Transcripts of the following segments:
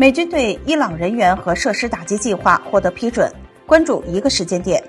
美军对伊朗人员和设施打击计划获得批准。关注一个时间点。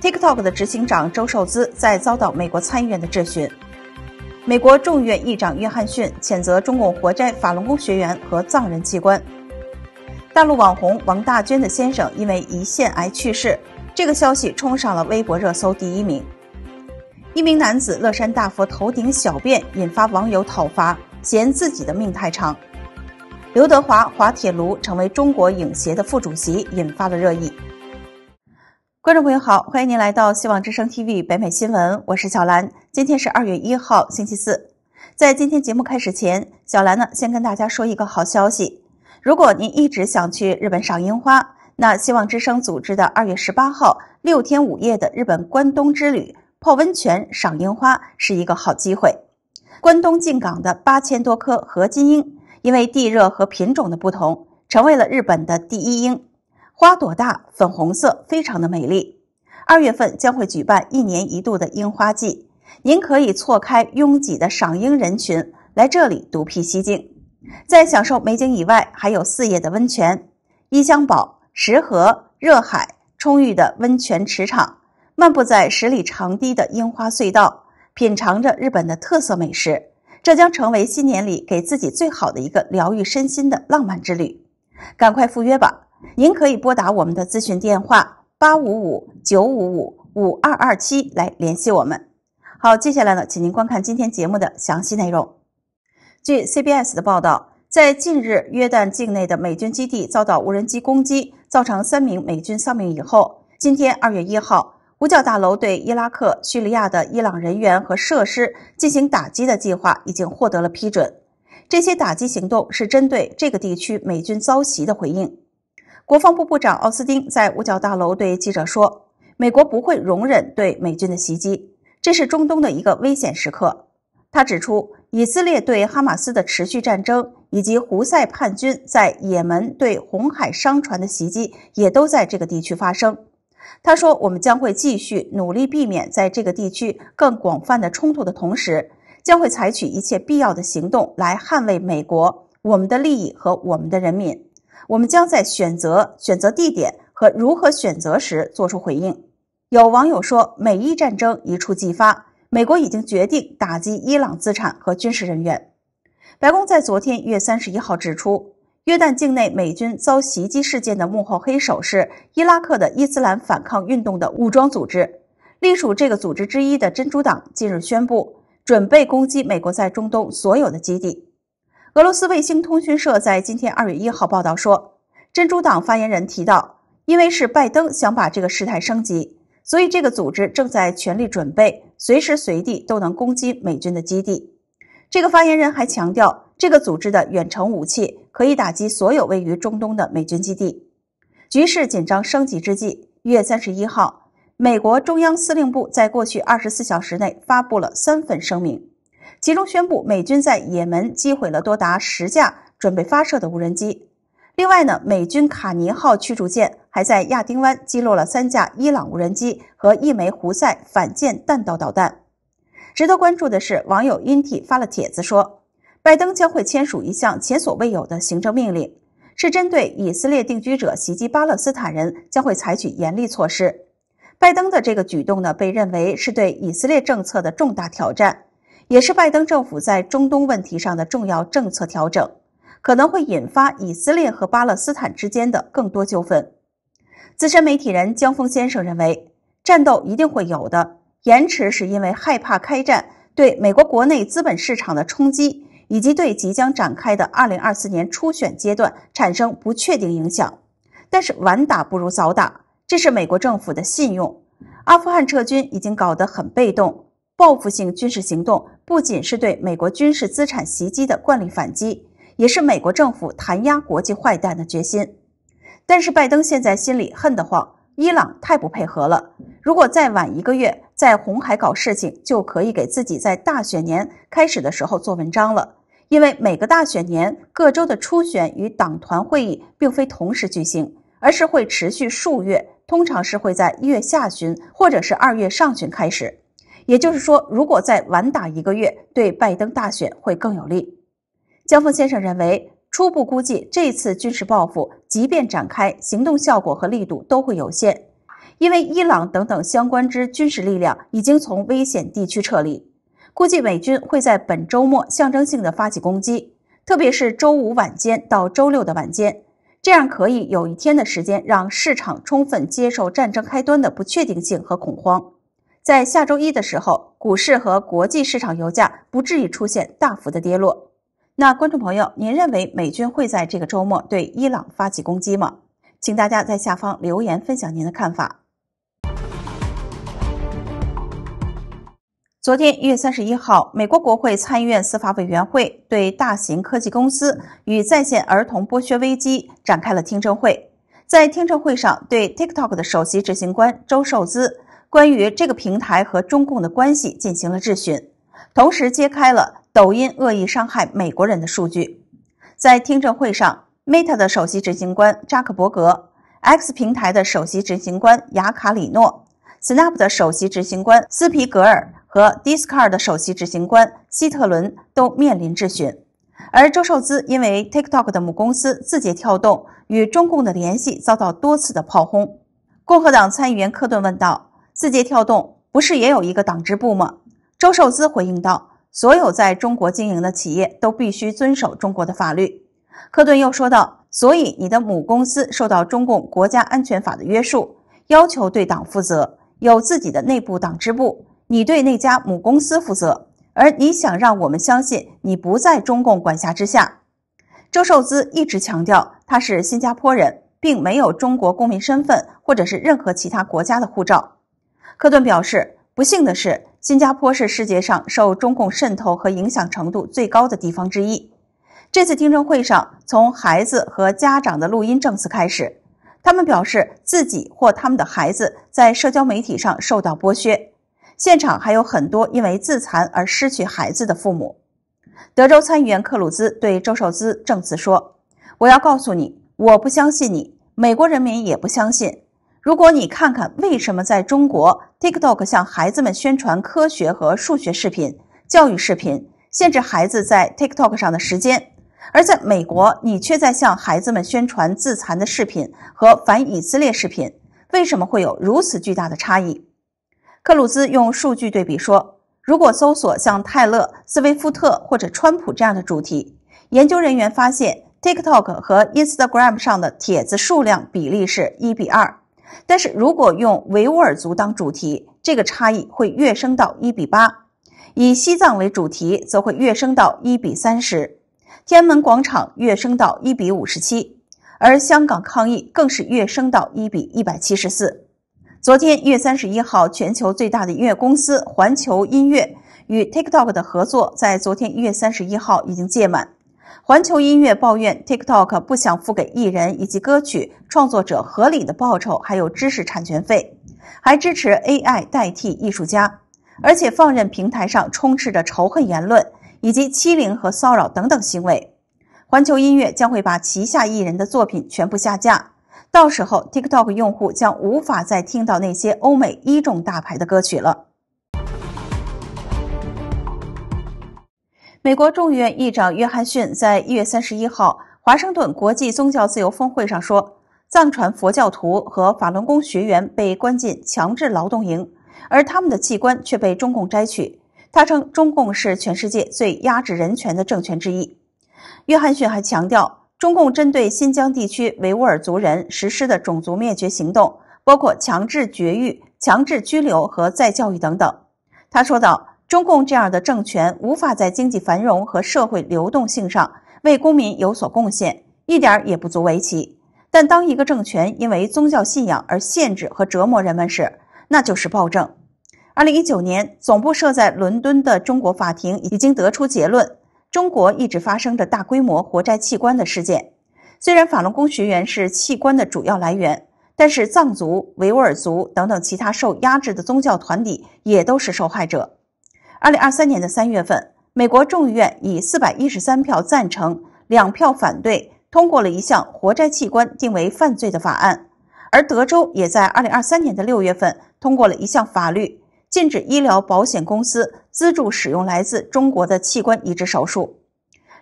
TikTok 的执行长周受资在遭到美国参议院的质询。美国众议院议长约翰逊谴责中共活摘法轮功学员和藏人器官。大陆网红王大娟的先生因为胰腺癌去世，这个消息冲上了微博热搜第一名。一名男子乐山大佛头顶小便，引发网友讨伐，嫌自己的命太长。刘德华、滑铁卢成为中国影协的副主席，引发了热议。观众朋友好，欢迎您来到希望之声 TV 北美新闻，我是小兰。今天是二月一号，星期四。在今天节目开始前，小兰呢先跟大家说一个好消息：如果您一直想去日本赏樱花，那希望之声组织的二月十八号六天五夜的日本关东之旅，泡温泉、赏樱花是一个好机会。关东进港的八千多棵合金樱。因为地热和品种的不同，成为了日本的第一樱，花朵大，粉红色，非常的美丽。二月份将会举办一年一度的樱花季，您可以错开拥挤的赏樱人群，来这里独辟蹊径。在享受美景以外，还有四夜的温泉，伊香保石河热海，充裕的温泉池场，漫步在十里长堤的樱花隧道，品尝着日本的特色美食。这将成为新年里给自己最好的一个疗愈身心的浪漫之旅，赶快赴约吧！您可以拨打我们的咨询电话八五五九五五五二二七来联系我们。好，接下来呢，请您观看今天节目的详细内容。据 CBS 的报道，在近日约旦境内的美军基地遭到无人机攻击，造成三名美军丧命以后，今天二月一号。五角大楼对伊拉克、叙利亚的伊朗人员和设施进行打击的计划已经获得了批准。这些打击行动是针对这个地区美军遭袭的回应。国防部部长奥斯汀在五角大楼对记者说：“美国不会容忍对美军的袭击，这是中东的一个危险时刻。”他指出，以色列对哈马斯的持续战争，以及胡塞叛军在也门对红海商船的袭击，也都在这个地区发生。他说：“我们将会继续努力避免在这个地区更广泛的冲突的同时，将会采取一切必要的行动来捍卫美国、我们的利益和我们的人民。我们将在选择选择地点和如何选择时做出回应。”有网友说：“美伊战争一触即发，美国已经决定打击伊朗资产和军事人员。”白宫在昨天一月三十一号指出。约旦境内美军遭袭击事件的幕后黑手是伊拉克的伊斯兰反抗运动的武装组织。隶属这个组织之一的珍珠党近日宣布，准备攻击美国在中东所有的基地。俄罗斯卫星通讯社在今天二月一号报道说，珍珠党发言人提到，因为是拜登想把这个事态升级，所以这个组织正在全力准备，随时随地都能攻击美军的基地。这个发言人还强调，这个组织的远程武器。可以打击所有位于中东的美军基地。局势紧张升级之际，一月三十一号，美国中央司令部在过去二十四小时内发布了三份声明，其中宣布美军在也门击毁了多达十架准备发射的无人机。另外呢，美军卡尼号驱逐舰还在亚丁湾击落了三架伊朗无人机和一枚胡塞反舰弹道导弹。值得关注的是，网友 int 发了帖子说。拜登将会签署一项前所未有的行政命令，是针对以色列定居者袭击巴勒斯坦人，将会采取严厉措施。拜登的这个举动呢，被认为是对以色列政策的重大挑战，也是拜登政府在中东问题上的重要政策调整，可能会引发以色列和巴勒斯坦之间的更多纠纷。资深媒体人江峰先生认为，战斗一定会有的，延迟是因为害怕开战对美国国内资本市场的冲击。以及对即将展开的二零二四年初选阶段产生不确定影响。但是晚打不如早打，这是美国政府的信用。阿富汗撤军已经搞得很被动，报复性军事行动不仅是对美国军事资产袭击的惯例反击，也是美国政府弹压国际坏蛋的决心。但是拜登现在心里恨得慌，伊朗太不配合了。如果再晚一个月，在红海搞事情，就可以给自己在大选年开始的时候做文章了。因为每个大选年，各州的初选与党团会议并非同时举行，而是会持续数月，通常是会在一月下旬或者是二月上旬开始。也就是说，如果再晚打一个月，对拜登大选会更有利。江峰先生认为，初步估计这次军事报复即便展开行动，效果和力度都会有限，因为伊朗等等相关之军事力量已经从危险地区撤离。估计美军会在本周末象征性的发起攻击，特别是周五晚间到周六的晚间，这样可以有一天的时间让市场充分接受战争开端的不确定性和恐慌。在下周一的时候，股市和国际市场油价不至于出现大幅的跌落。那观众朋友，您认为美军会在这个周末对伊朗发起攻击吗？请大家在下方留言分享您的看法。昨天一月三十一号，美国国会参议院司法委员会对大型科技公司与在线儿童剥削危机展开了听证会。在听证会上，对 TikTok 的首席执行官周受资关于这个平台和中共的关系进行了质询，同时揭开了抖音恶意伤害美国人的数据。在听证会上，Meta 的首席执行官扎克伯格、X 平台的首席执行官雅卡里诺。Snap 的首席执行官斯皮格尔和 d i s c a r d 的首席执行官希特伦都面临质询，而周受资因为 TikTok 的母公司字节跳动与中共的联系遭到多次的炮轰。共和党参议员科顿问道：“字节跳动不是也有一个党支部吗？”周受资回应道：“所有在中国经营的企业都必须遵守中国的法律。”科顿又说道：“所以你的母公司受到中共国家安全法的约束，要求对党负责。”有自己的内部党支部，你对那家母公司负责，而你想让我们相信你不在中共管辖之下。周寿资一直强调他是新加坡人，并没有中国公民身份或者是任何其他国家的护照。科顿表示，不幸的是，新加坡是世界上受中共渗透和影响程度最高的地方之一。这次听证会上，从孩子和家长的录音证词开始。他们表示自己或他们的孩子在社交媒体上受到剥削。现场还有很多因为自残而失去孩子的父母。德州参议员克鲁兹对周寿资证词说：“我要告诉你，我不相信你，美国人民也不相信。如果你看看为什么在中国，TikTok 向孩子们宣传科学和数学视频、教育视频，限制孩子在 TikTok 上的时间。”而在美国，你却在向孩子们宣传自残的视频和反以色列视频，为什么会有如此巨大的差异？克鲁兹用数据对比说：“如果搜索像泰勒、斯威夫特或者川普这样的主题，研究人员发现 TikTok 和 Instagram 上的帖子数量比例是一比二。但是如果用维吾尔族当主题，这个差异会跃升到一比八；以西藏为主题，则会跃升到一比三十。”天安门广场跃升到一比五十七，而香港抗议更是跃升到一比一百七十四。昨天一月三十一号，全球最大的音乐公司环球音乐与 TikTok 的合作在昨天一月三十一号已经届满。环球音乐抱怨 TikTok 不想付给艺人以及歌曲创作者合理的报酬，还有知识产权费，还支持 AI 代替艺术家，而且放任平台上充斥着仇恨言论。以及欺凌和骚扰等等行为，环球音乐将会把旗下艺人的作品全部下架。到时候，TikTok 用户将无法再听到那些欧美一众大牌的歌曲了。美国众议院议长约翰逊在一月三十一号华盛顿国际宗教自由峰会上说：“藏传佛教徒和法轮功学员被关进强制劳动营，而他们的器官却被中共摘取。”他称，中共是全世界最压制人权的政权之一。约翰逊还强调，中共针对新疆地区维吾尔族人实施的种族灭绝行动，包括强制绝育、强制拘留和再教育等等。他说道：“中共这样的政权无法在经济繁荣和社会流动性上为公民有所贡献，一点也不足为奇。但当一个政权因为宗教信仰而限制和折磨人们时，那就是暴政。”二零一九年，总部设在伦敦的中国法庭已经得出结论：中国一直发生着大规模活摘器官的事件。虽然法轮功学员是器官的主要来源，但是藏族、维吾尔族等等其他受压制的宗教团体也都是受害者。二零二三年的三月份，美国众议院以四百一十三票赞成、两票反对通过了一项活摘器官定为犯罪的法案。而德州也在二零二三年的六月份通过了一项法律。禁止医疗保险公司资助使用来自中国的器官移植手术。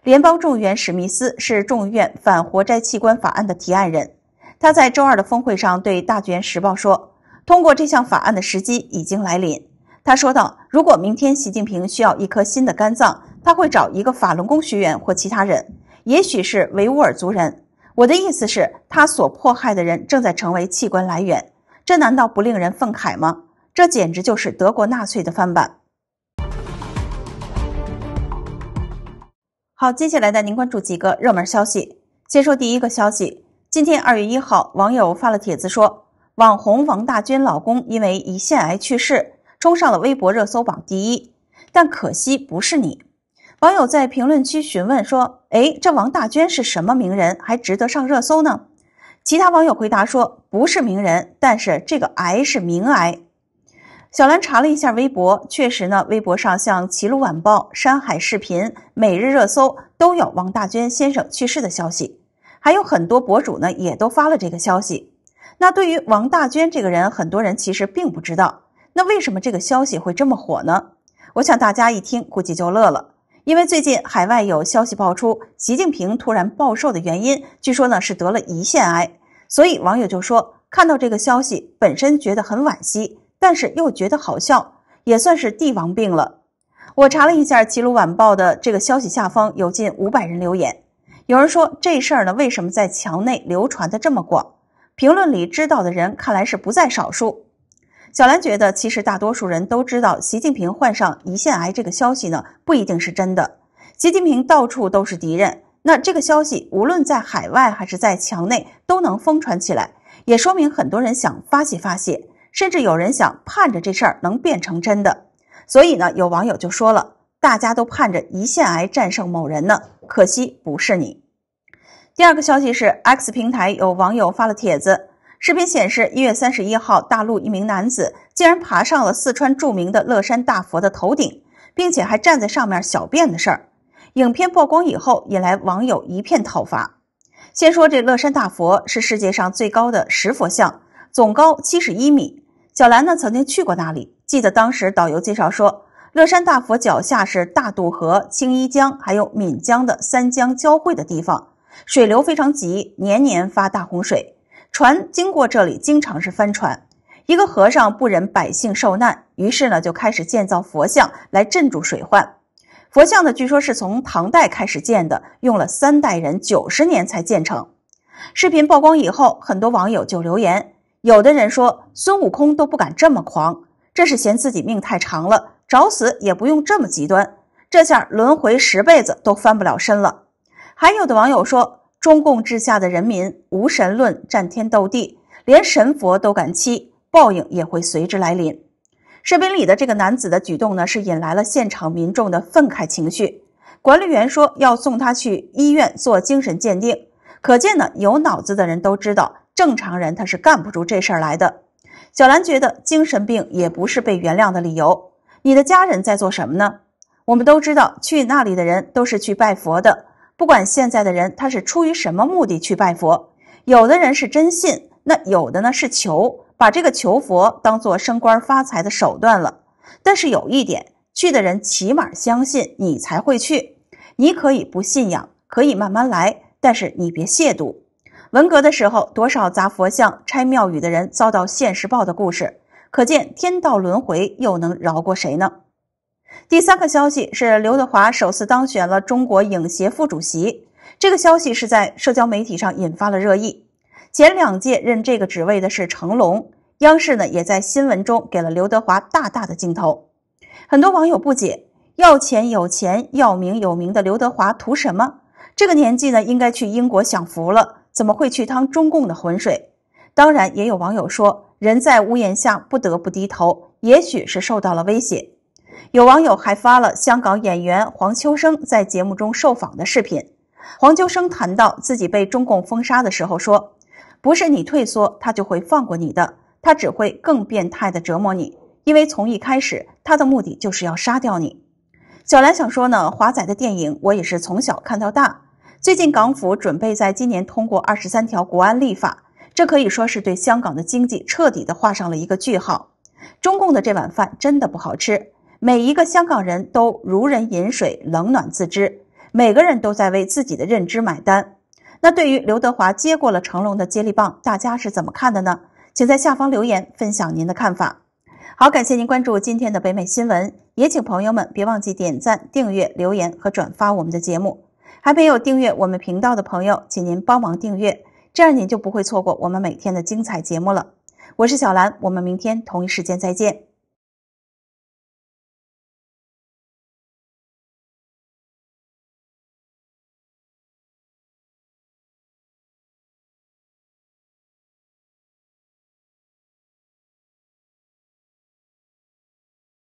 联邦众议员史密斯是众议院反活摘器官法案的提案人。他在周二的峰会上对《大院时报》说：“通过这项法案的时机已经来临。”他说道：“如果明天习近平需要一颗新的肝脏，他会找一个法轮功学员或其他人，也许是维吾尔族人。我的意思是，他所迫害的人正在成为器官来源，这难道不令人愤慨吗？”这简直就是德国纳粹的翻版。好，接下来带您关注几个热门消息。先说第一个消息，今天二月一号，网友发了帖子说，网红王大娟老公因为胰腺癌去世，冲上了微博热搜榜第一。但可惜不是你。网友在评论区询问说：“哎，这王大娟是什么名人，还值得上热搜呢？”其他网友回答说：“不是名人，但是这个癌是名癌。”小兰查了一下微博，确实呢，微博上像《齐鲁晚报》、《山海视频》、《每日热搜》都有王大娟先生去世的消息，还有很多博主呢也都发了这个消息。那对于王大娟这个人，很多人其实并不知道。那为什么这个消息会这么火呢？我想大家一听估计就乐了，因为最近海外有消息爆出，习近平突然暴瘦的原因，据说呢是得了胰腺癌，所以网友就说看到这个消息，本身觉得很惋惜。但是又觉得好笑，也算是帝王病了。我查了一下《齐鲁晚报》的这个消息，下方有近五百人留言。有人说这事儿呢，为什么在墙内流传的这么广？评论里知道的人看来是不在少数。小兰觉得，其实大多数人都知道习近平患上胰腺癌这个消息呢，不一定是真的。习近平到处都是敌人，那这个消息无论在海外还是在墙内都能疯传起来，也说明很多人想发泄发泄。甚至有人想盼着这事儿能变成真的，所以呢，有网友就说了：“大家都盼着胰腺癌战胜某人呢，可惜不是你。”第二个消息是，X 平台有网友发了帖子，视频显示，一月三十一号，大陆一名男子竟然爬上了四川著名的乐山大佛的头顶，并且还站在上面小便的事儿。影片曝光以后，引来网友一片讨伐。先说这乐山大佛是世界上最高的石佛像，总高七十一米。小兰呢曾经去过那里，记得当时导游介绍说，乐山大佛脚下是大渡河、青衣江，还有岷江的三江交汇的地方，水流非常急，年年发大洪水，船经过这里经常是翻船。一个和尚不忍百姓受难，于是呢就开始建造佛像来镇住水患。佛像呢据说是从唐代开始建的，用了三代人九十年才建成。视频曝光以后，很多网友就留言。有的人说孙悟空都不敢这么狂，这是嫌自己命太长了，找死也不用这么极端。这下轮回十辈子都翻不了身了。还有的网友说，中共治下的人民无神论，战天斗地，连神佛都敢欺，报应也会随之来临。视频里的这个男子的举动呢，是引来了现场民众的愤慨情绪。管理员说要送他去医院做精神鉴定，可见呢，有脑子的人都知道。正常人他是干不出这事儿来的。小兰觉得精神病也不是被原谅的理由。你的家人在做什么呢？我们都知道去那里的人都是去拜佛的。不管现在的人他是出于什么目的去拜佛，有的人是真信，那有的呢是求，把这个求佛当做升官发财的手段了。但是有一点，去的人起码相信你才会去。你可以不信仰，可以慢慢来，但是你别亵渎。文革的时候，多少砸佛像、拆庙宇的人遭到现实报的故事，可见天道轮回，又能饶过谁呢？第三个消息是刘德华首次当选了中国影协副主席，这个消息是在社交媒体上引发了热议。前两届任这个职位的是成龙。央视呢也在新闻中给了刘德华大大的镜头。很多网友不解：要钱有钱，要名有名的刘德华图什么？这个年纪呢，应该去英国享福了。怎么会去趟中共的浑水？当然，也有网友说，人在屋檐下，不得不低头，也许是受到了威胁。有网友还发了香港演员黄秋生在节目中受访的视频。黄秋生谈到自己被中共封杀的时候说：“不是你退缩，他就会放过你的，他只会更变态的折磨你，因为从一开始，他的目的就是要杀掉你。”小兰想说呢，华仔的电影我也是从小看到大。最近港府准备在今年通过二十三条国安立法，这可以说是对香港的经济彻底的画上了一个句号。中共的这碗饭真的不好吃，每一个香港人都如人饮水，冷暖自知，每个人都在为自己的认知买单。那对于刘德华接过了成龙的接力棒，大家是怎么看的呢？请在下方留言分享您的看法。好，感谢您关注今天的北美新闻，也请朋友们别忘记点赞、订阅、留言和转发我们的节目。还没有订阅我们频道的朋友，请您帮忙订阅，这样您就不会错过我们每天的精彩节目了。我是小兰，我们明天同一时间再见。